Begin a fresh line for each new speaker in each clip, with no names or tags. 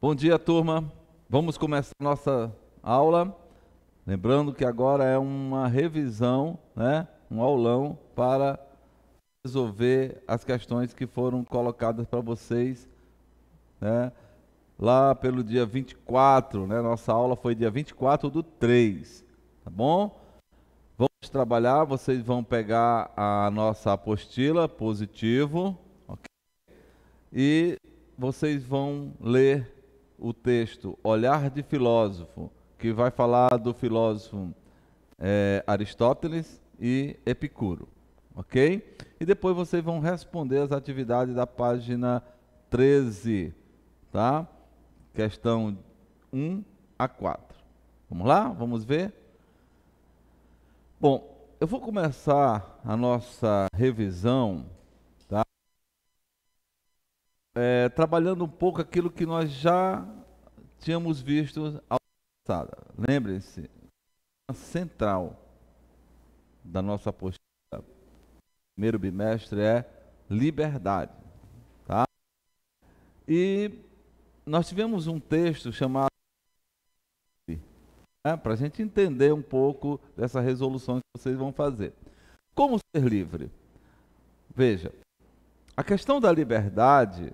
Bom dia, turma. Vamos começar nossa aula. Lembrando que agora é uma revisão, né? um aulão para resolver as questões que foram colocadas para vocês né? lá pelo dia 24. Né? Nossa aula foi dia 24 do 3, tá bom? Vamos trabalhar, vocês vão pegar a nossa apostila positivo, ok? E vocês vão ler o texto Olhar de Filósofo, que vai falar do filósofo é, Aristóteles e Epicuro, ok? E depois vocês vão responder as atividades da página 13, tá? Questão 1 a 4. Vamos lá? Vamos ver? Bom, eu vou começar a nossa revisão é, trabalhando um pouco aquilo que nós já tínhamos visto ao passado. Lembrem-se, a central da nossa apostila, primeiro bimestre, é liberdade. Tá? E nós tivemos um texto chamado. Né, Para a gente entender um pouco dessa resolução que vocês vão fazer. Como ser livre? Veja, a questão da liberdade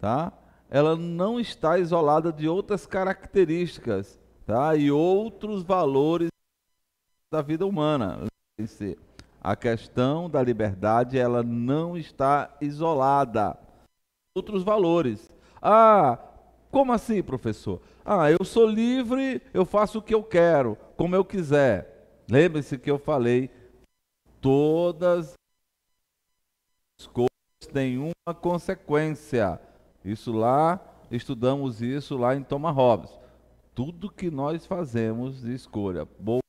tá? Ela não está isolada de outras características, tá? E outros valores da vida humana. A questão da liberdade, ela não está isolada. Outros valores. Ah, como assim, professor? Ah, eu sou livre, eu faço o que eu quero, como eu quiser. Lembre-se que eu falei, todas as coisas têm uma consequência. Isso lá, estudamos isso lá em Thomas Hobbes. Tudo que nós fazemos de escolha, boa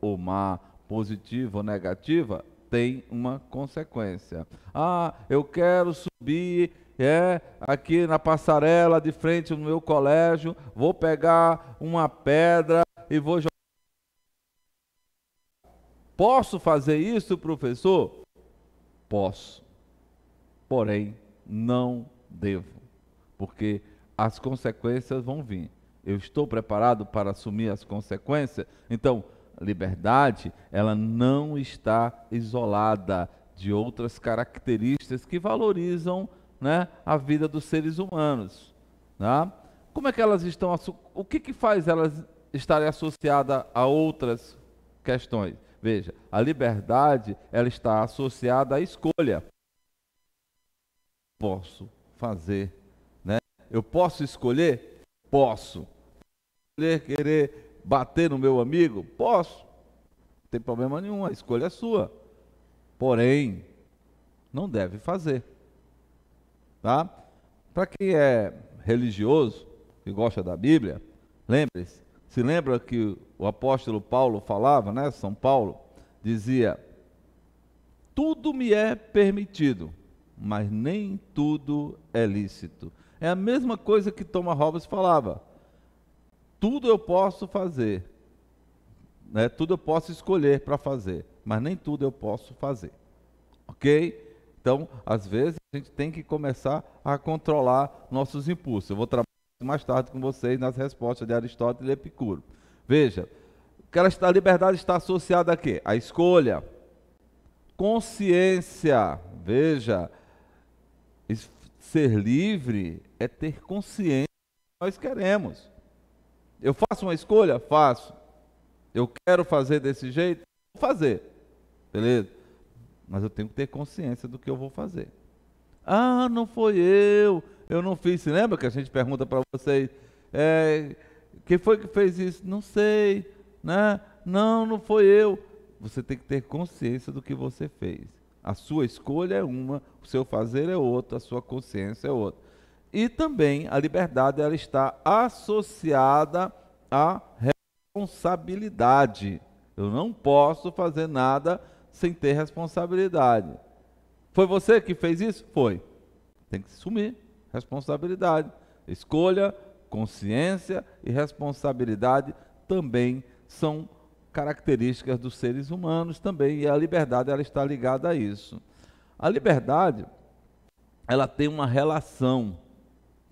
ou má, positiva ou negativa, tem uma consequência. Ah, eu quero subir é aqui na passarela de frente no meu colégio, vou pegar uma pedra e vou jogar. Posso fazer isso, professor? Posso. Porém, não devo porque as consequências vão vir. Eu estou preparado para assumir as consequências? Então, liberdade, ela não está isolada de outras características que valorizam né, a vida dos seres humanos. né? Como é que elas estão? O que, que faz elas estarem associadas a outras questões? Veja, a liberdade ela está associada à escolha. Posso fazer eu posso escolher? Posso. Escolher querer bater no meu amigo? Posso. Não tem problema nenhum, a escolha é sua. Porém, não deve fazer. Tá? Para quem é religioso, que gosta da Bíblia, lembre-se, se lembra que o apóstolo Paulo falava, né? São Paulo dizia: Tudo me é permitido, mas nem tudo é lícito. É a mesma coisa que Thomas Hobbes falava. Tudo eu posso fazer, né? tudo eu posso escolher para fazer, mas nem tudo eu posso fazer. Ok? Então, às vezes, a gente tem que começar a controlar nossos impulsos. Eu vou trabalhar mais tarde com vocês nas respostas de Aristóteles e Epicuro. Veja, a liberdade está associada a quê? A escolha. Consciência. Veja, Ser livre é ter consciência do que nós queremos. Eu faço uma escolha? Faço. Eu quero fazer desse jeito? Vou fazer. Beleza? Mas eu tenho que ter consciência do que eu vou fazer. Ah, não foi eu, eu não fiz. Se lembra que a gente pergunta para vocês, é, quem foi que fez isso? Não sei, né? Não, não foi eu. Você tem que ter consciência do que você fez. A sua escolha é uma, o seu fazer é outro, a sua consciência é outra. E também a liberdade ela está associada à responsabilidade. Eu não posso fazer nada sem ter responsabilidade. Foi você que fez isso? Foi. Tem que assumir responsabilidade. Escolha, consciência e responsabilidade também são características dos seres humanos também, e a liberdade ela está ligada a isso. A liberdade ela tem uma relação,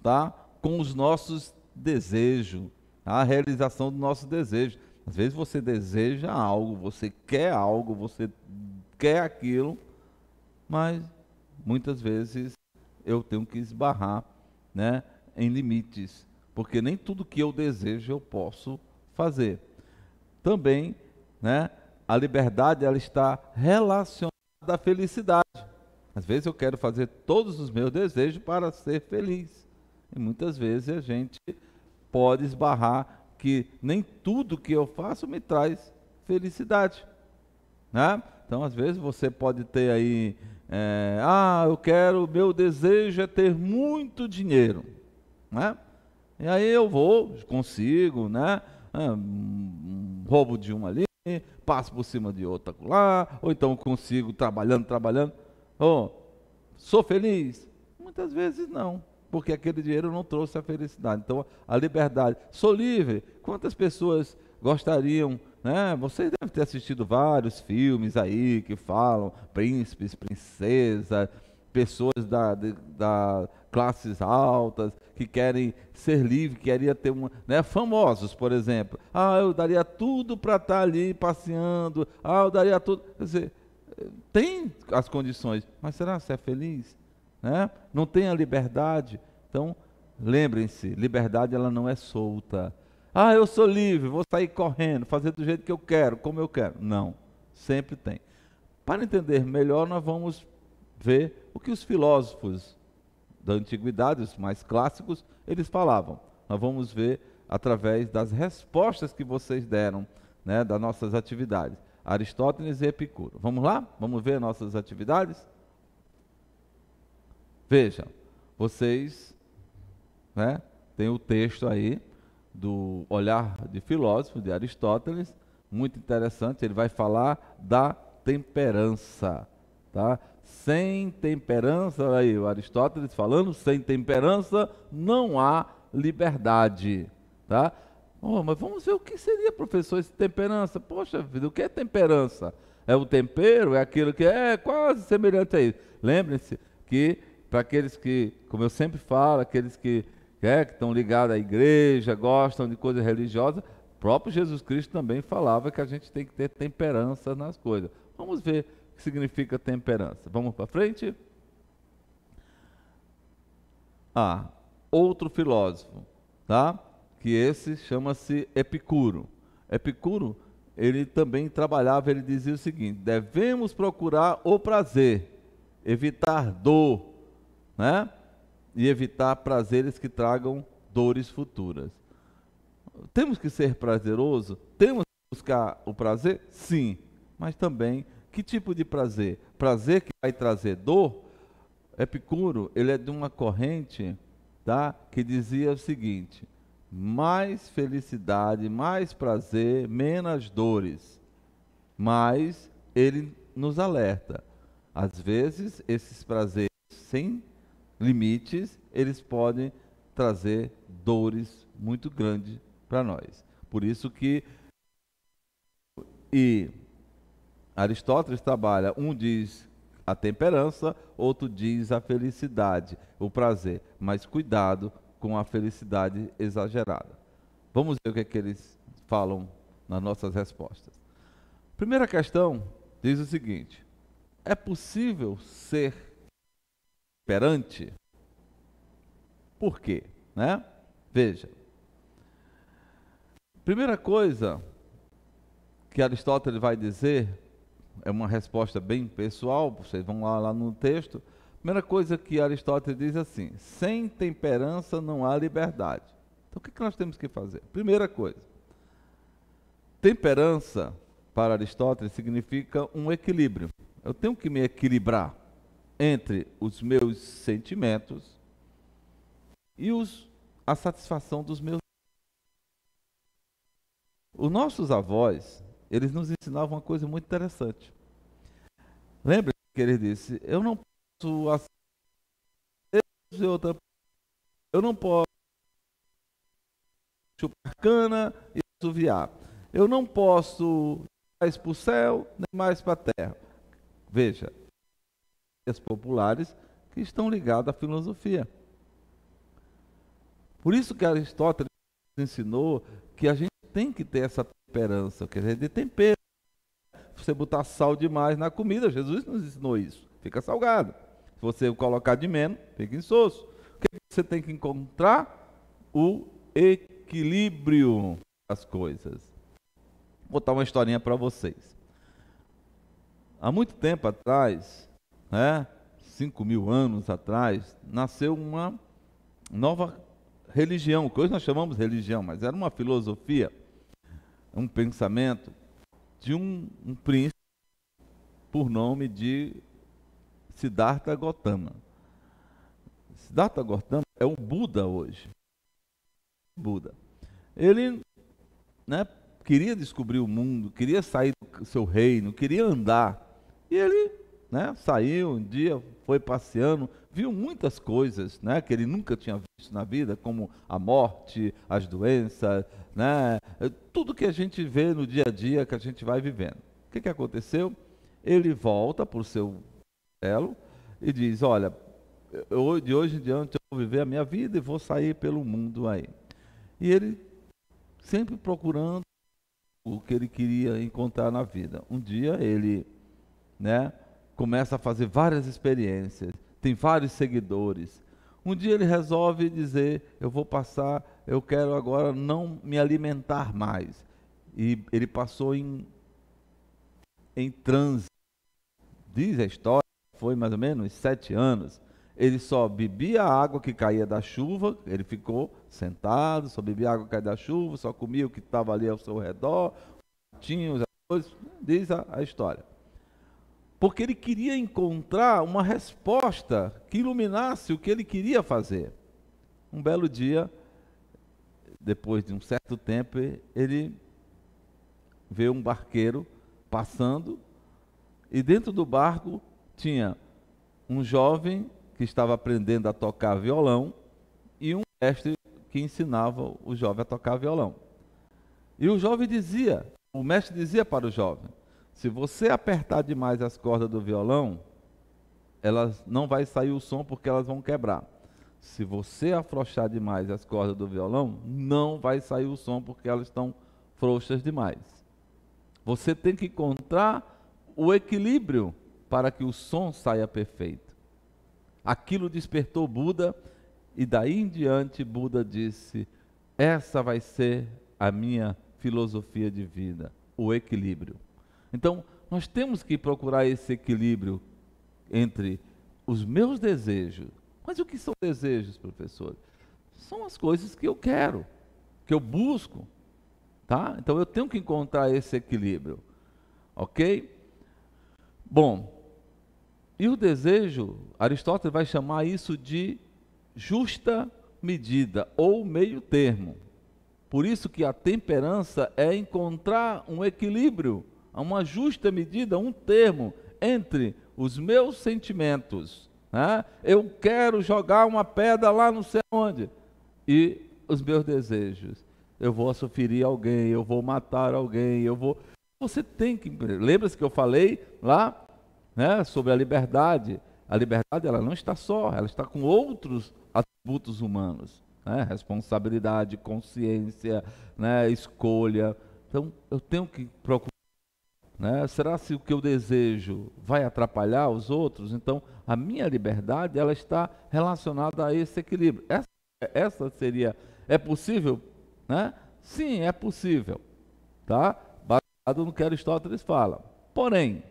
tá? Com os nossos desejos, tá, a realização do nosso desejo. Às vezes você deseja algo, você quer algo, você quer aquilo, mas muitas vezes eu tenho que esbarrar, né, em limites, porque nem tudo que eu desejo eu posso fazer também, né, a liberdade ela está relacionada à felicidade. Às vezes eu quero fazer todos os meus desejos para ser feliz. E muitas vezes a gente pode esbarrar que nem tudo que eu faço me traz felicidade. Né? Então, às vezes, você pode ter aí, é, ah, eu quero, meu desejo é ter muito dinheiro. Né? E aí eu vou, consigo, né? Ah, um roubo de uma ali, passo por cima de outra lá, ou então consigo trabalhando, trabalhando. Oh, sou feliz? Muitas vezes não, porque aquele dinheiro não trouxe a felicidade. Então, a liberdade. Sou livre. Quantas pessoas gostariam né? Vocês devem ter assistido vários filmes aí que falam príncipes, princesas, pessoas da, de, da classes altas, que querem ser livres, queria ter uma, né, famosos, por exemplo. Ah, eu daria tudo para estar tá ali passeando. Ah, eu daria tudo. Quer dizer, tem as condições, mas será que você é feliz? Né? Não tem a liberdade. Então, lembrem-se, liberdade ela não é solta. Ah, eu sou livre, vou sair correndo, fazer do jeito que eu quero, como eu quero. Não, sempre tem. Para entender melhor, nós vamos ver o que os filósofos da antiguidade, os mais clássicos, eles falavam. Nós vamos ver através das respostas que vocês deram né, das nossas atividades. Aristóteles e Epicuro. Vamos lá? Vamos ver nossas atividades? Veja, vocês né, têm o texto aí do Olhar de Filósofo, de Aristóteles, muito interessante, ele vai falar da temperança. Tá? Sem temperança, olha aí, o Aristóteles falando, sem temperança não há liberdade, tá? Oh, mas vamos ver o que seria, professor, esse temperança. Poxa vida, o que é temperança? É o tempero, é aquilo que é quase semelhante a isso. lembre se que, para aqueles que, como eu sempre falo, aqueles que, é, que estão ligados à igreja, gostam de coisas religiosas, próprio Jesus Cristo também falava que a gente tem que ter temperança nas coisas. Vamos ver que significa temperança. Vamos para frente? Ah, outro filósofo, tá? Que esse chama-se Epicuro. Epicuro, ele também trabalhava, ele dizia o seguinte: devemos procurar o prazer, evitar dor, né? E evitar prazeres que tragam dores futuras. Temos que ser prazeroso? Temos que buscar o prazer? Sim, mas também que tipo de prazer? Prazer que vai trazer dor? Epicuro, ele é de uma corrente, tá? Que dizia o seguinte: mais felicidade, mais prazer, menos dores. Mas ele nos alerta. Às vezes, esses prazeres sem limites, eles podem trazer dores muito grandes para nós. Por isso que e Aristóteles trabalha, um diz a temperança, outro diz a felicidade, o prazer, mas cuidado com a felicidade exagerada. Vamos ver o que, é que eles falam nas nossas respostas. Primeira questão diz o seguinte: é possível ser perante? Por quê? Né? Veja. Primeira coisa que Aristóteles vai dizer é uma resposta bem pessoal, vocês vão lá, lá no texto. Primeira coisa que Aristóteles diz é assim: sem temperança não há liberdade. Então o que, que nós temos que fazer? Primeira coisa: temperança para Aristóteles significa um equilíbrio. Eu tenho que me equilibrar entre os meus sentimentos e os, a satisfação dos meus. Os nossos avós eles nos ensinavam uma coisa muito interessante. Lembra que ele disse: Eu não posso aceitar outra eu não posso chupar cana e suviar. Eu não posso mais para o céu, nem mais para a terra. Veja, as populares que estão ligadas à filosofia. Por isso que Aristóteles ensinou que a gente tem que ter essa temperança, quer dizer, de tempero. Você botar sal demais na comida, Jesus nos ensinou isso. Fica salgado. Se você colocar de menos, fica insosso. O que você tem que encontrar? O equilíbrio das coisas. Vou botar uma historinha para vocês. Há muito tempo atrás, né, 5 mil anos atrás, nasceu uma nova religião, que hoje nós chamamos religião, mas era uma filosofia é um pensamento de um, um príncipe por nome de Siddhartha Gautama. Siddhartha Gautama é um Buda hoje. Buda. Ele né, queria descobrir o mundo, queria sair do seu reino, queria andar. E ele né, saiu um dia, foi passeando, viu muitas coisas né, que ele nunca tinha visto na vida, como a morte, as doenças, né, tudo que a gente vê no dia a dia que a gente vai vivendo. O que, que aconteceu? Ele volta para o seu castelo e diz: Olha, eu, de hoje em diante eu vou viver a minha vida e vou sair pelo mundo aí. E ele sempre procurando o que ele queria encontrar na vida. Um dia ele né, começa a fazer várias experiências tem vários seguidores. Um dia ele resolve dizer: Eu vou passar, eu quero agora não me alimentar mais. E ele passou em, em transe. Diz a história, foi mais ou menos sete anos. Ele só bebia a água que caía da chuva, ele ficou sentado, só bebia a água que caía da chuva, só comia o que estava ali ao seu redor, os Diz a, a história porque ele queria encontrar uma resposta que iluminasse o que ele queria fazer. Um belo dia, depois de um certo tempo, ele vê um barqueiro passando e dentro do barco tinha um jovem que estava aprendendo a tocar violão e um mestre que ensinava o jovem a tocar violão. E o jovem dizia, o mestre dizia para o jovem: se você apertar demais as cordas do violão, elas não vai sair o som porque elas vão quebrar. Se você afrouxar demais as cordas do violão, não vai sair o som porque elas estão frouxas demais. Você tem que encontrar o equilíbrio para que o som saia perfeito. Aquilo despertou Buda e daí em diante Buda disse: "Essa vai ser a minha filosofia de vida, o equilíbrio". Então, nós temos que procurar esse equilíbrio entre os meus desejos. Mas o que são desejos, professor? São as coisas que eu quero, que eu busco, tá? Então eu tenho que encontrar esse equilíbrio, ok? Bom, e o desejo, Aristóteles vai chamar isso de justa medida ou meio termo. Por isso que a temperança é encontrar um equilíbrio a uma justa medida, um termo entre os meus sentimentos. Né? Eu quero jogar uma pedra lá não sei onde. E os meus desejos. Eu vou sofrer alguém, eu vou matar alguém, eu vou. Você tem que. Lembra-se que eu falei lá né, sobre a liberdade? A liberdade ela não está só, ela está com outros atributos humanos. Né? Responsabilidade, consciência, né, escolha. Então eu tenho que procurar né? Será se o que eu desejo vai atrapalhar os outros? Então, a minha liberdade ela está relacionada a esse equilíbrio. Essa, essa seria. É possível? Né? Sim, é possível. Tá? Baseado no que Aristóteles fala. Porém,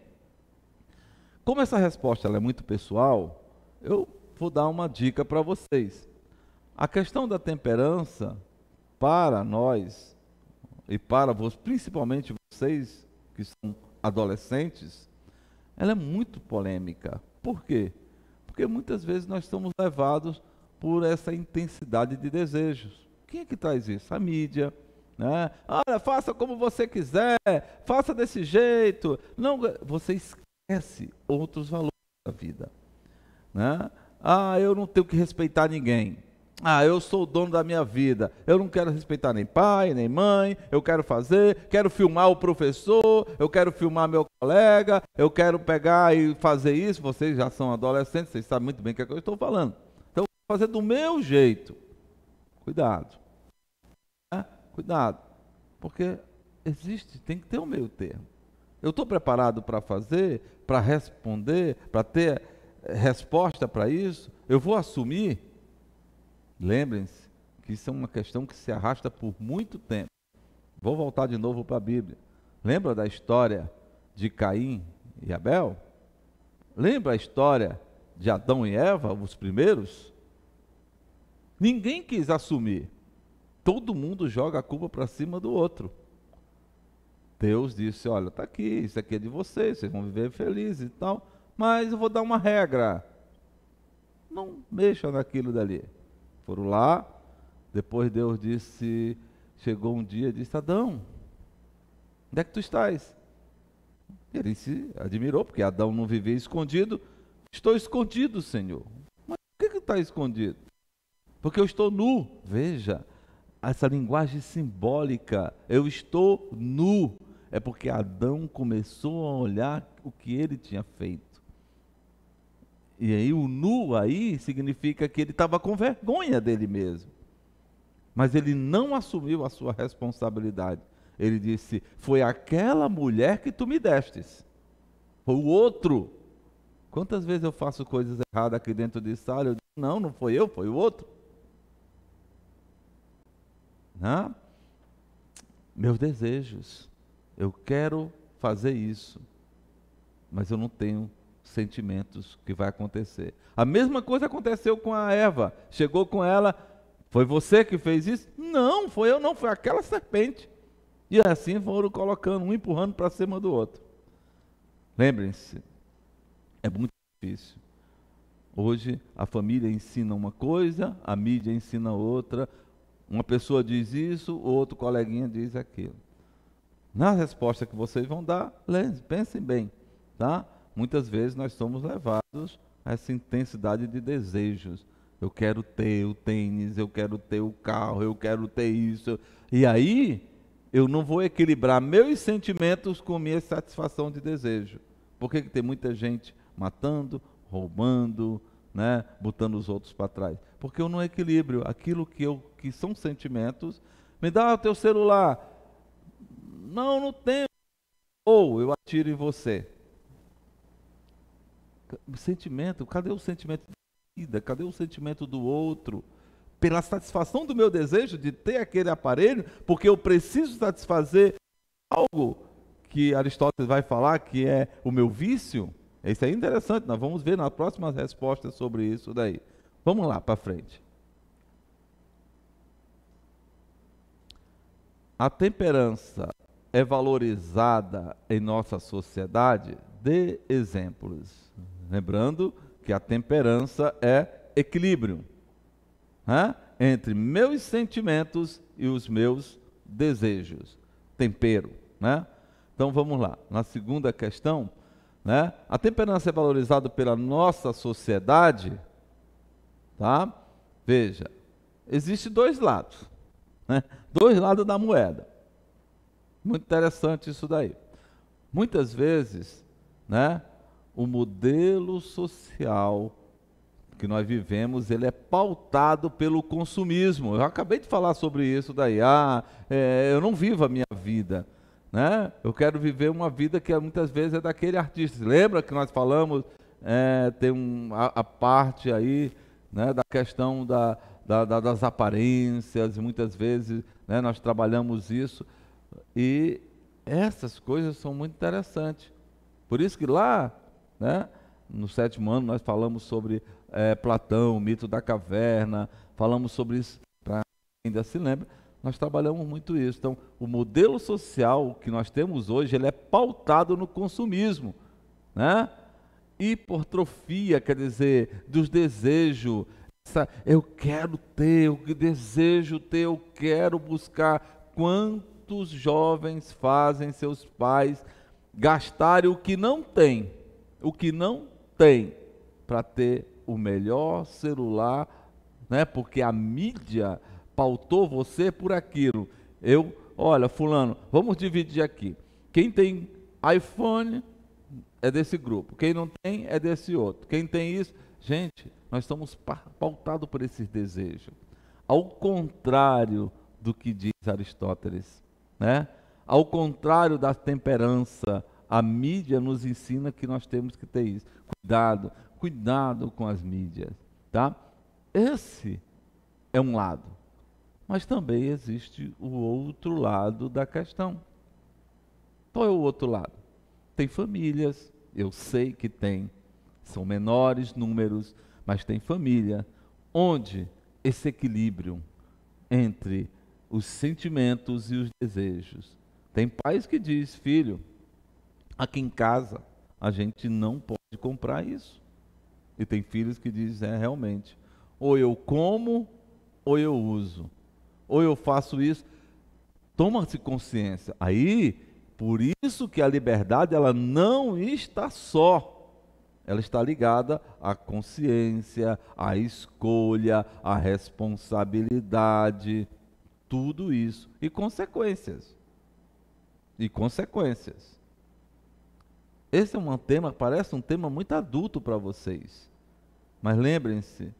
como essa resposta é muito pessoal, eu vou dar uma dica para vocês. A questão da temperança, para nós, e para vos, principalmente vocês, que são adolescentes, ela é muito polêmica. Por quê? Porque muitas vezes nós estamos levados por essa intensidade de desejos. Quem é que traz isso? A mídia. Né? Olha, faça como você quiser, faça desse jeito. Não, você esquece outros valores da vida. Né? Ah, eu não tenho que respeitar ninguém. Ah, eu sou o dono da minha vida. Eu não quero respeitar nem pai, nem mãe. Eu quero fazer, quero filmar o professor, eu quero filmar meu colega, eu quero pegar e fazer isso. Vocês já são adolescentes, vocês sabem muito bem o que, é que eu estou falando. Então, eu vou fazer do meu jeito. Cuidado. É? Cuidado. Porque existe, tem que ter um meio termo. Eu estou preparado para fazer, para responder, para ter eh, resposta para isso? Eu vou assumir? Lembrem-se que isso é uma questão que se arrasta por muito tempo. Vou voltar de novo para a Bíblia. Lembra da história de Caim e Abel? Lembra a história de Adão e Eva, os primeiros? Ninguém quis assumir. Todo mundo joga a culpa para cima do outro. Deus disse: Olha, está aqui, isso aqui é de vocês, vocês vão viver felizes e tal, mas eu vou dar uma regra. Não mexa naquilo dali. Foram lá, depois Deus disse: Chegou um dia e disse: Adão, Onde é que tu estás? Ele se admirou, porque Adão não vivia escondido. Estou escondido, Senhor. Mas por que está escondido? Porque eu estou nu. Veja, essa linguagem simbólica. Eu estou nu. É porque Adão começou a olhar o que ele tinha feito. E aí o nu aí significa que ele estava com vergonha dele mesmo. Mas ele não assumiu a sua responsabilidade. Ele disse: Foi aquela mulher que tu me destes. Foi o outro. Quantas vezes eu faço coisas erradas aqui dentro de sala? Eu digo, não, não foi eu, foi o outro. Né? Meus desejos. Eu quero fazer isso. Mas eu não tenho sentimentos que vai acontecer. A mesma coisa aconteceu com a Eva. Chegou com ela, foi você que fez isso? Não, foi eu, não, foi aquela serpente. E assim foram colocando, um empurrando para cima do outro. Lembrem-se, é muito difícil. Hoje a família ensina uma coisa, a mídia ensina outra, uma pessoa diz isso, outro coleguinha diz aquilo. Na resposta que vocês vão dar, pensem bem, tá? Muitas vezes nós somos levados a essa intensidade de desejos. Eu quero ter o tênis, eu quero ter o carro, eu quero ter isso. E aí eu não vou equilibrar meus sentimentos com minha satisfação de desejo. Por que, que tem muita gente matando, roubando, né, botando os outros para trás? Porque eu não equilibro aquilo que, eu, que são sentimentos. Me dá o teu celular. Não, não tenho. Ou eu atiro em você. Sentimento, cadê o sentimento da vida? Cadê o sentimento do outro? pela satisfação do meu desejo de ter aquele aparelho, porque eu preciso satisfazer algo que Aristóteles vai falar que é o meu vício. Isso é interessante, nós vamos ver nas próximas respostas sobre isso daí. Vamos lá para frente. A temperança é valorizada em nossa sociedade de exemplos. Lembrando que a temperança é equilíbrio né? entre meus sentimentos e os meus desejos. Tempero, né? Então vamos lá. Na segunda questão, né? A temperança é valorizada pela nossa sociedade, tá? Veja, existe dois lados, né? Dois lados da moeda. Muito interessante isso daí. Muitas vezes, né? O modelo social que nós vivemos, ele é pautado pelo consumismo. Eu acabei de falar sobre isso daí. Ah, é, eu não vivo a minha vida. Né? Eu quero viver uma vida que é, muitas vezes é daquele artista. Lembra que nós falamos, é, tem um, a, a, parte aí né, da questão da, da, da, das aparências, muitas vezes né, nós trabalhamos isso. E essas coisas são muito interessantes. Por isso que lá, né, no sétimo ano, nós falamos sobre é, Platão, o mito da caverna, falamos sobre isso, para ainda se lembra, nós trabalhamos muito isso. Então, o modelo social que nós temos hoje, ele é pautado no consumismo, né? Hipertrofia, quer dizer, dos desejos, essa, eu quero ter, eu desejo ter, eu quero buscar. Quantos jovens fazem seus pais gastarem o que não tem, o que não tem, para ter o melhor celular, né? Porque a mídia pautou você por aquilo. Eu, olha, fulano, vamos dividir aqui. Quem tem iPhone é desse grupo. Quem não tem é desse outro. Quem tem isso, gente, nós estamos pautados por esses desejos. Ao contrário do que diz Aristóteles, né? Ao contrário da temperança, a mídia nos ensina que nós temos que ter isso. Cuidado, cuidado com as mídias, tá? Esse é um lado. Mas também existe o outro lado da questão. Qual é o outro lado? Tem famílias, eu sei que tem, são menores números, mas tem família onde esse equilíbrio entre os sentimentos e os desejos. Tem pais que diz, filho, aqui em casa a gente não pode comprar isso. E tem filhos que dizem, é, realmente, ou eu como, ou eu uso, ou eu faço isso. Toma-se consciência. Aí, por isso que a liberdade, ela não está só. Ela está ligada à consciência, à escolha, à responsabilidade, tudo isso. E consequências. E consequências. Esse é um tema, parece um tema muito adulto para vocês. Mas lembrem-se,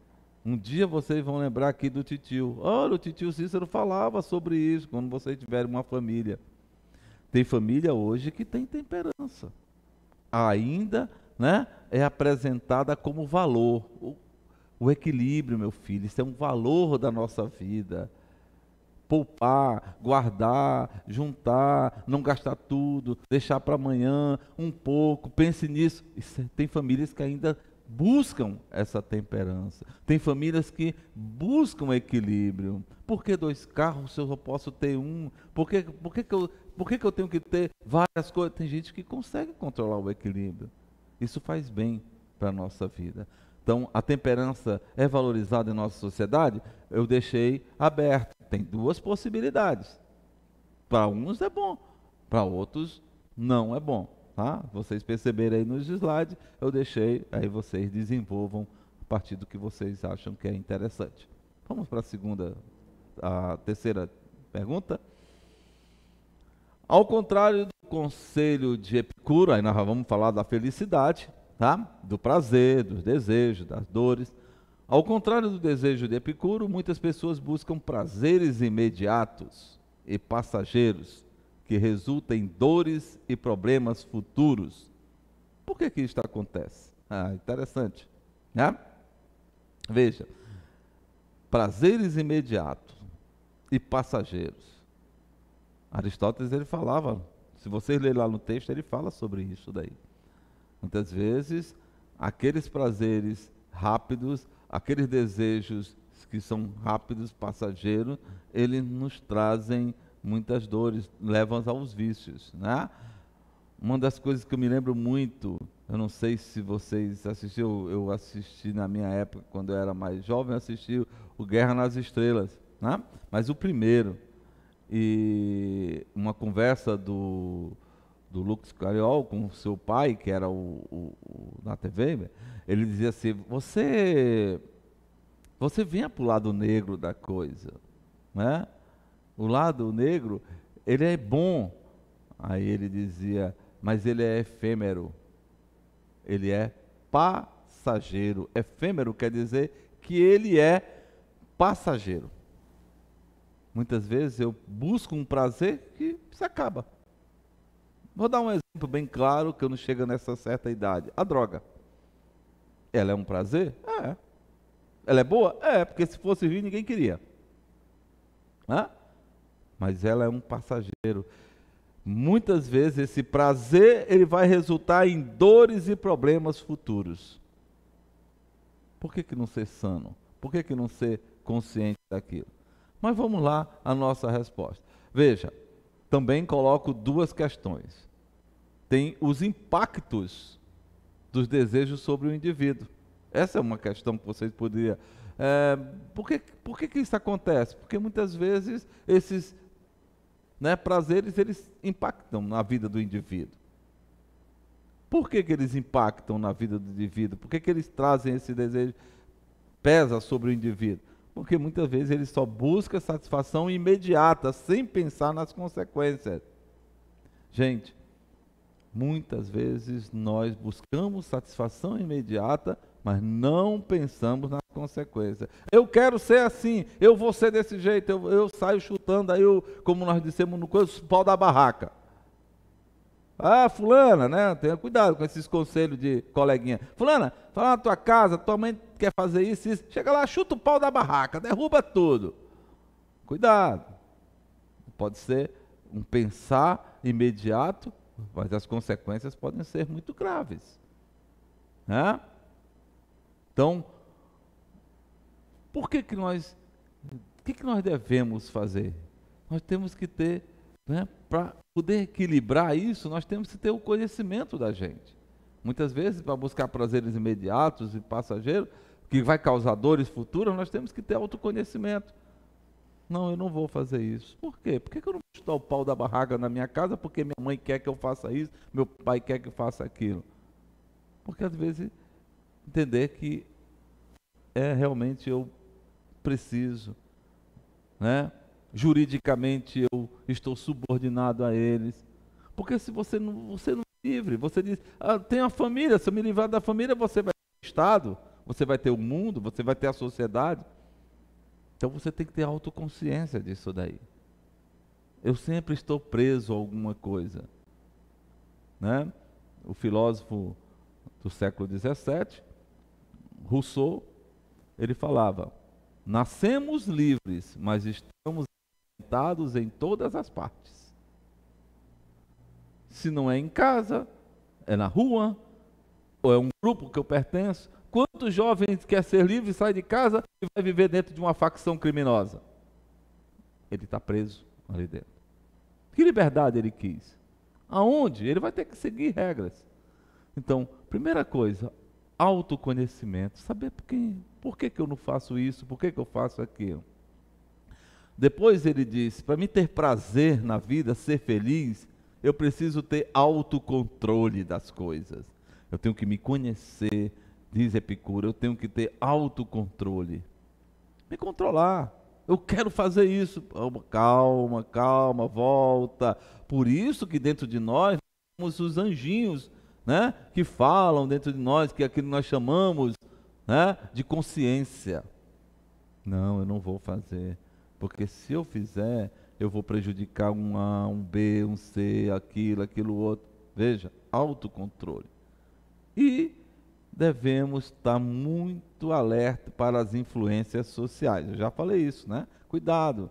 um dia vocês vão lembrar aqui do titio. Olha, o titio Cícero falava sobre isso quando vocês tiverem uma família. Tem família hoje que tem temperança. Ainda né, é apresentada como valor. O, o equilíbrio, meu filho, isso é um valor da nossa vida poupar, guardar, juntar, não gastar tudo, deixar para amanhã um pouco, pense nisso. Isso, tem famílias que ainda buscam essa temperança. Tem famílias que buscam equilíbrio. Por que dois carros se eu só posso ter um? Por que, por que, que, eu, por que, que eu tenho que ter várias coisas? Tem gente que consegue controlar o equilíbrio. Isso faz bem para a nossa vida. Então, a temperança é valorizada em nossa sociedade? Eu deixei aberto. Tem duas possibilidades. Para uns é bom, para outros não é bom. Tá? Vocês perceberam aí nos slides, eu deixei, aí vocês desenvolvam a partir do que vocês acham que é interessante. Vamos para a segunda, a terceira pergunta. Ao contrário do conselho de Epicuro, aí nós vamos falar da felicidade, tá? do prazer, dos desejos, das dores. Ao contrário do desejo de Epicuro, muitas pessoas buscam prazeres imediatos e passageiros que resultam em dores e problemas futuros. Por que, que isto acontece? Ah, interessante. Né? Veja, prazeres imediatos e passageiros. Aristóteles ele falava, se vocês lerem lá no texto, ele fala sobre isso daí. Muitas vezes, aqueles prazeres rápidos, aqueles desejos que são rápidos, passageiros, eles nos trazem muitas dores, levam aos vícios, né? Uma das coisas que eu me lembro muito, eu não sei se vocês assistiram, eu assisti na minha época, quando eu era mais jovem, eu assisti o Guerra nas Estrelas, né? Mas o primeiro, e uma conversa do do Lucas Cariol com seu pai, que era o, o, o, na TV, ele dizia assim: você, você vinha para o lado negro da coisa, né? O lado negro ele é bom. Aí ele dizia, mas ele é efêmero. Ele é passageiro. Efêmero quer dizer que ele é passageiro. Muitas vezes eu busco um prazer que se acaba. Vou dar um exemplo bem claro que eu não chego nessa certa idade. A droga. Ela é um prazer? É. Ela é boa? É, porque se fosse vir ninguém queria. Hã? Mas ela é um passageiro. Muitas vezes esse prazer ele vai resultar em dores e problemas futuros. Por que, que não ser sano? Por que, que não ser consciente daquilo? Mas vamos lá a nossa resposta. Veja, também coloco duas questões tem os impactos dos desejos sobre o indivíduo. Essa é uma questão que vocês poderiam. É, por que, por que, que isso acontece? Porque muitas vezes esses né, prazeres eles impactam na vida do indivíduo. Por que, que eles impactam na vida do indivíduo? Por que, que eles trazem esse desejo? Pesa sobre o indivíduo. Porque muitas vezes ele só busca satisfação imediata, sem pensar nas consequências. Gente, Muitas vezes nós buscamos satisfação imediata, mas não pensamos na consequência. Eu quero ser assim, eu vou ser desse jeito, eu, eu saio chutando, aí eu, como nós dissemos no curso, pau da barraca. Ah, fulana, né? Tenha cuidado com esses conselhos de coleguinha. Fulana, fala na tua casa, tua mãe quer fazer isso, isso. Chega lá, chuta o pau da barraca, derruba tudo. Cuidado. Pode ser um pensar imediato mas as consequências podem ser muito graves. Né? Então, por que, que nós o que, que nós devemos fazer? Nós temos que ter, né, para poder equilibrar isso, nós temos que ter o conhecimento da gente. Muitas vezes, para buscar prazeres imediatos e passageiros, que vai causar dores futuras, nós temos que ter autoconhecimento. Não, eu não vou fazer isso. Por quê? Por que, eu não vou chutar o pau da barraca na minha casa porque minha mãe quer que eu faça isso, meu pai quer que eu faça aquilo? Porque às vezes entender que é realmente eu preciso, né? Juridicamente eu estou subordinado a eles. Porque se você não, você não é livre, você diz, ah, tem a família, se eu me livrar da família, você vai ter o Estado, você vai ter o mundo, você vai ter a sociedade. Então você tem que ter autoconsciência disso daí. Eu sempre estou preso a alguma coisa. Né? O filósofo do século XVII, Rousseau, ele falava: Nascemos livres, mas estamos alimentados em todas as partes. Se não é em casa, é na rua, ou é um grupo que eu pertenço, Quantos jovens quer ser livre, sai de casa e vai viver dentro de uma facção criminosa? Ele está preso ali dentro. Que liberdade ele quis? Aonde? Ele vai ter que seguir regras. Então, primeira coisa, autoconhecimento. Saber por, quem, por que, que eu não faço isso, por que, que eu faço aquilo. Depois ele diz: para mim ter prazer na vida, ser feliz, eu preciso ter autocontrole das coisas. Eu tenho que me conhecer, diz Epicuro, eu tenho que ter autocontrole. Me controlar. Eu quero fazer isso. Calma, calma, volta. Por isso que dentro de nós temos os anjinhos, né? Que falam dentro de nós, que é aquilo que nós chamamos né, de consciência. Não, eu não vou fazer. Porque se eu fizer, eu vou prejudicar um A, um B, um C, aquilo, aquilo outro. Veja, autocontrole. E devemos estar muito alerta para as influências sociais. Eu já falei isso, né? Cuidado.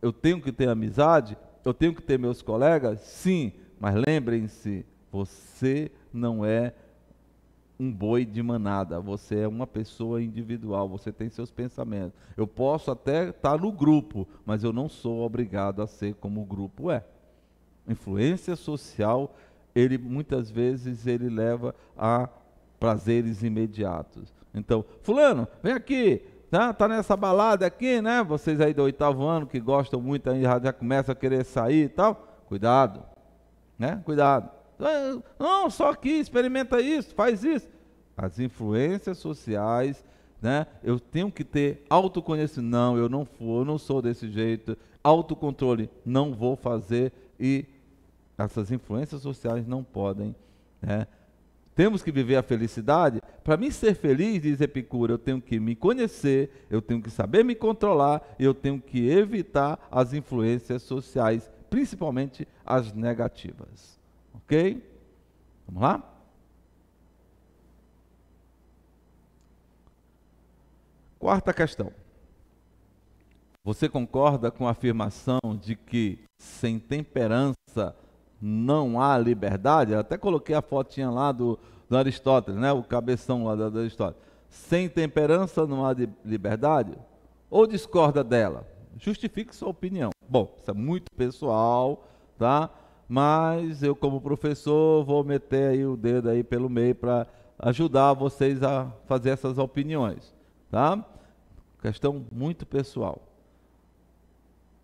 Eu tenho que ter amizade? Eu tenho que ter meus colegas? Sim, mas lembrem-se, você não é um boi de manada, você é uma pessoa individual, você tem seus pensamentos. Eu posso até estar no grupo, mas eu não sou obrigado a ser como o grupo é. Influência social, ele muitas vezes ele leva a prazeres imediatos. Então, fulano, vem aqui, tá? Tá nessa balada aqui, né? Vocês aí do oitavo ano que gostam muito, aí já começam a querer sair e tal. Cuidado, né? Cuidado. Ah, não, só aqui, experimenta isso, faz isso. As influências sociais, né? Eu tenho que ter autoconhecimento. Não, eu não for, não sou desse jeito. Autocontrole, não vou fazer. E essas influências sociais não podem né, temos que viver a felicidade. Para mim ser feliz, diz Epicuro, eu tenho que me conhecer, eu tenho que saber me controlar, eu tenho que evitar as influências sociais, principalmente as negativas. OK? Vamos lá? Quarta questão. Você concorda com a afirmação de que sem temperança não há liberdade, eu até coloquei a fotinha lá do, do Aristóteles, né? o cabeção lá da do Aristóteles. Sem temperança não há liberdade? Ou discorda dela? Justifique sua opinião. Bom, isso é muito pessoal, tá? Mas eu, como professor, vou meter aí o dedo aí pelo meio para ajudar vocês a fazer essas opiniões, tá? Questão muito pessoal.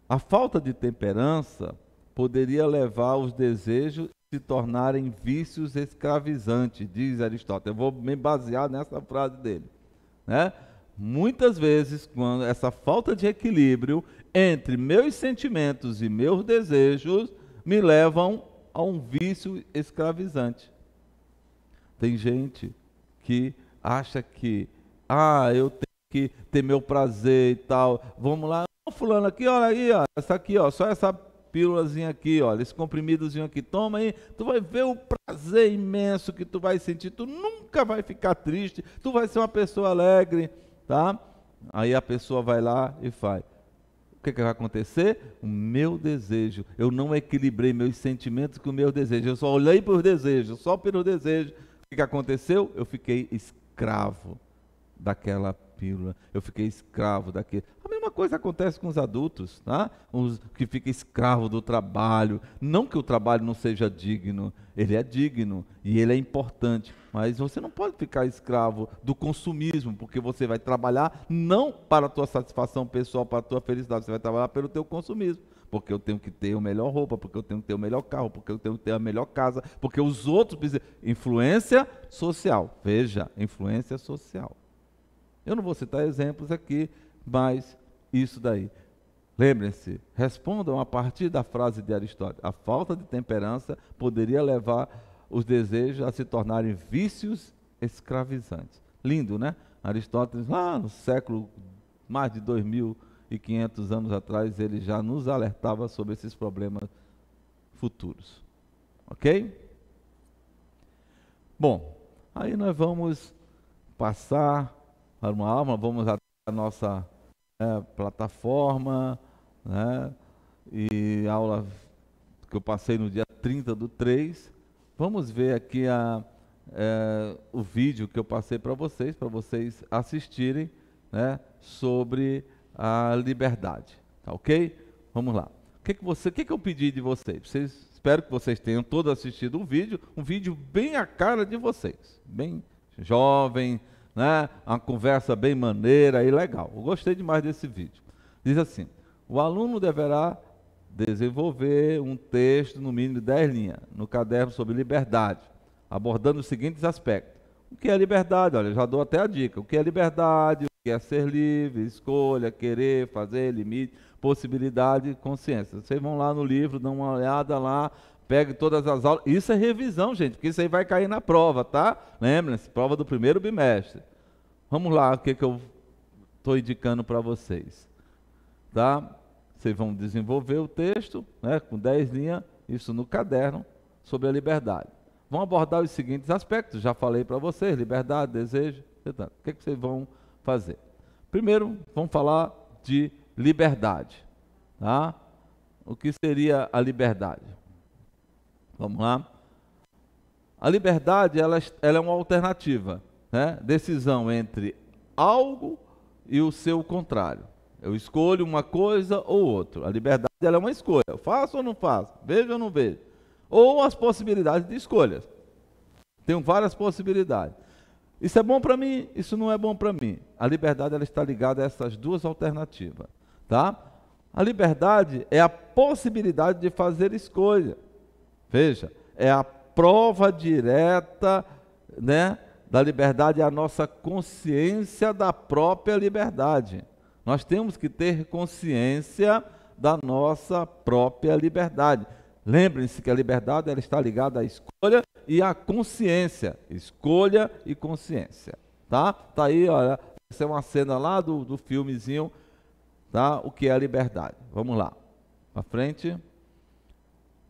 A falta de temperança poderia levar os desejos se tornarem vícios escravizantes, diz Aristóteles. Eu vou me basear nessa frase dele. Né? Muitas vezes, quando essa falta de equilíbrio entre meus sentimentos e meus desejos me levam a um vício escravizante. Tem gente que acha que, ah, eu tenho que ter meu prazer e tal. Vamos lá, fulano aqui, olha aí, ó, essa aqui, ó, só essa pílulazinha aqui, olha, esse comprimidozinho aqui, toma aí, tu vai ver o prazer imenso que tu vai sentir, tu nunca vai ficar triste, tu vai ser uma pessoa alegre, tá? Aí a pessoa vai lá e faz. O que, é que vai acontecer? O meu desejo. Eu não equilibrei meus sentimentos com o meu desejo. Eu só olhei para os desejos, só pelo desejo. O que, que aconteceu? Eu fiquei escravo daquela pílula, eu fiquei escravo daquilo. A mesma coisa acontece com os adultos, tá? Os que ficam escravos do trabalho. Não que o trabalho não seja digno, ele é digno e ele é importante, mas você não pode ficar escravo do consumismo, porque você vai trabalhar não para a tua satisfação pessoal, para a tua felicidade, você vai trabalhar pelo teu consumismo porque eu tenho que ter a melhor roupa, porque eu tenho que ter o melhor carro, porque eu tenho que ter a melhor casa, porque os outros precisam. Influência social. Veja, influência social. Eu não vou citar exemplos aqui, mas isso daí. Lembrem-se, respondam a partir da frase de Aristóteles. A falta de temperança poderia levar os desejos a se tornarem vícios escravizantes. Lindo, né? Aristóteles, lá no século mais de 2.500 anos atrás, ele já nos alertava sobre esses problemas futuros. Ok? Bom, aí nós vamos passar para uma alma, vamos até a nossa é, plataforma, né? E aula que eu passei no dia 30 do 3. Vamos ver aqui a, é, o vídeo que eu passei para vocês, para vocês assistirem, né? Sobre a liberdade, tá ok? Vamos lá. O que, que, você, que, que eu pedi de vocês? vocês? Espero que vocês tenham todos assistido o um vídeo, um vídeo bem à cara de vocês, bem jovem, né? Uma conversa bem maneira e legal. Eu gostei demais desse vídeo. Diz assim: o aluno deverá desenvolver um texto no mínimo de 10 linhas no caderno sobre liberdade, abordando os seguintes aspectos. O que é liberdade? Olha, já dou até a dica. O que é liberdade? O que é ser livre, escolha, querer, fazer, limite, possibilidade, consciência. Vocês vão lá no livro, dão uma olhada lá, pegue todas as aulas. Isso é revisão, gente, porque isso aí vai cair na prova, tá? Lembrem-se, prova do primeiro bimestre. Vamos lá, o que, que eu estou indicando para vocês. Tá? Vocês vão desenvolver o texto, né, com 10 linhas, isso no caderno, sobre a liberdade. Vão abordar os seguintes aspectos, já falei para vocês, liberdade, desejo, etc. O que, que vocês vão fazer? Primeiro, vamos falar de liberdade. Tá? O que seria a liberdade? Vamos lá. A liberdade ela, ela é uma alternativa, né? decisão entre algo e o seu contrário. Eu escolho uma coisa ou outra. A liberdade ela é uma escolha. Eu faço ou não faço? Vejo ou não vejo? Ou as possibilidades de escolhas. Tenho várias possibilidades. Isso é bom para mim, isso não é bom para mim. A liberdade ela está ligada a essas duas alternativas, tá? A liberdade é a possibilidade de fazer escolha. Veja, é a prova direta, né, da liberdade é a nossa consciência da própria liberdade. Nós temos que ter consciência da nossa própria liberdade. Lembrem-se que a liberdade ela está ligada à escolha e à consciência. Escolha e consciência. Tá? Tá aí, olha, essa é uma cena lá do, do filmezinho, tá? O que é a liberdade. Vamos lá. Para frente.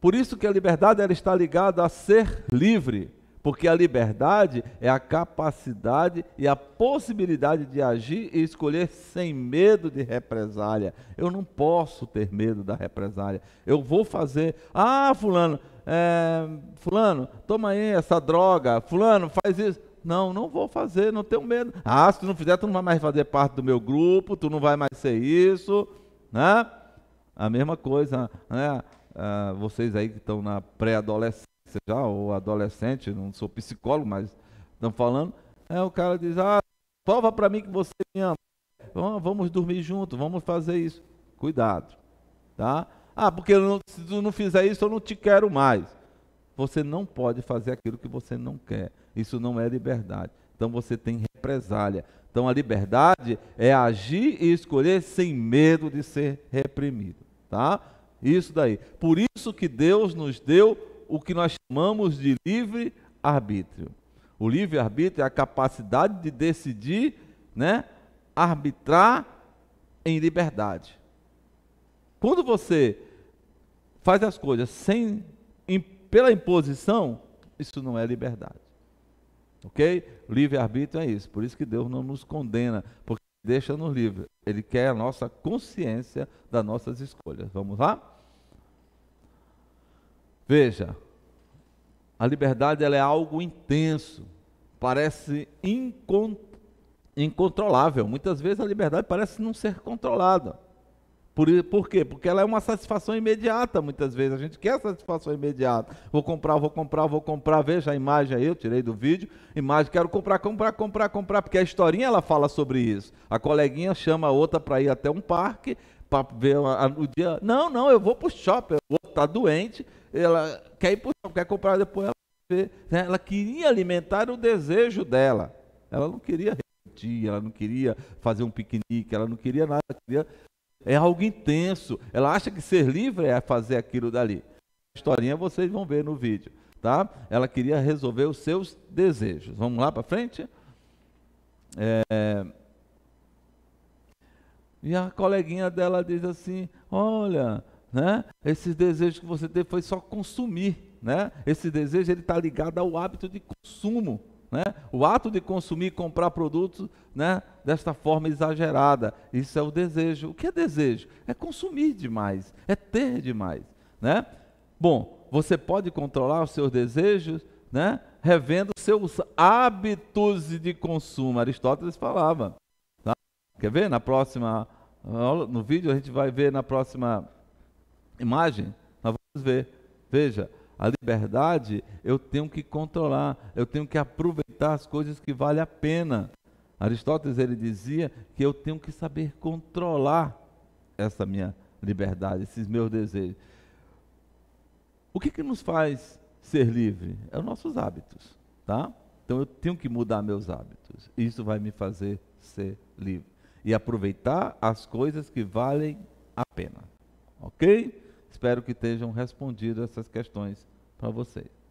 Por isso que a liberdade ela está ligada a ser livre, porque a liberdade é a capacidade e a possibilidade de agir e escolher sem medo de represália. Eu não posso ter medo da represália. Eu vou fazer. Ah, fulano, é, fulano, toma aí essa droga. Fulano, faz isso. Não, não vou fazer, não tenho medo. Ah, se tu não fizer, tu não vai mais fazer parte do meu grupo, tu não vai mais ser isso, né? A mesma coisa, né? uh, vocês aí que estão na pré-adolescência já, ou adolescente, não sou psicólogo, mas estão falando, é, o cara diz, ah, prova para mim que você me ama. Vamos dormir junto, vamos fazer isso. Cuidado, tá? Ah, porque não, se tu não fizer isso, eu não te quero mais. Você não pode fazer aquilo que você não quer. Isso não é liberdade. Então você tem represália. Então a liberdade é agir e escolher sem medo de ser reprimido, tá? Isso daí. Por isso que Deus nos deu o que nós chamamos de livre arbítrio. O livre arbítrio é a capacidade de decidir, né, arbitrar em liberdade. Quando você faz as coisas sem em, pela imposição, isso não é liberdade. OK? Livre arbítrio é isso. Por isso que Deus não nos condena, porque deixa-nos livres. Ele quer a nossa consciência das nossas escolhas. Vamos lá? Veja, a liberdade ela é algo intenso, parece incontrolável. Muitas vezes a liberdade parece não ser controlada. Por, por quê? Porque ela é uma satisfação imediata, muitas vezes. A gente quer satisfação imediata. Vou comprar, vou comprar, vou comprar. Veja a imagem aí, eu tirei do vídeo. Imagem, quero comprar, comprar, comprar, comprar. Porque a historinha ela fala sobre isso. A coleguinha chama a outra para ir até um parque para ver no o dia. Não, não, eu vou para o shopping. eu outro está doente, ela quer ir para o shopping, quer comprar depois. Ela, vê, né? ela queria alimentar o desejo dela. Ela não queria repetir, ela não queria fazer um piquenique, ela não queria nada. Queria... É algo intenso. Ela acha que ser livre é fazer aquilo dali. A historinha vocês vão ver no vídeo. Tá? Ela queria resolver os seus desejos. Vamos lá para frente? É, e a coleguinha dela diz assim: Olha, né, esse desejo que você teve foi só consumir. Né? Esse desejo ele está ligado ao hábito de consumo. Né? O ato de consumir e comprar produtos né, desta forma exagerada. Isso é o desejo. O que é desejo? É consumir demais, é ter demais. Né? Bom, você pode controlar os seus desejos né, revendo seus hábitos de consumo. Aristóteles falava. Quer ver na próxima aula, no vídeo a gente vai ver na próxima imagem, nós vamos ver. Veja, a liberdade eu tenho que controlar, eu tenho que aproveitar as coisas que vale a pena. Aristóteles ele dizia que eu tenho que saber controlar essa minha liberdade, esses meus desejos. O que, que nos faz ser livre? É os nossos hábitos, tá? Então eu tenho que mudar meus hábitos. Isso vai me fazer ser livre e aproveitar as coisas que valem a pena. Ok? Espero que tenham respondido essas questões para vocês.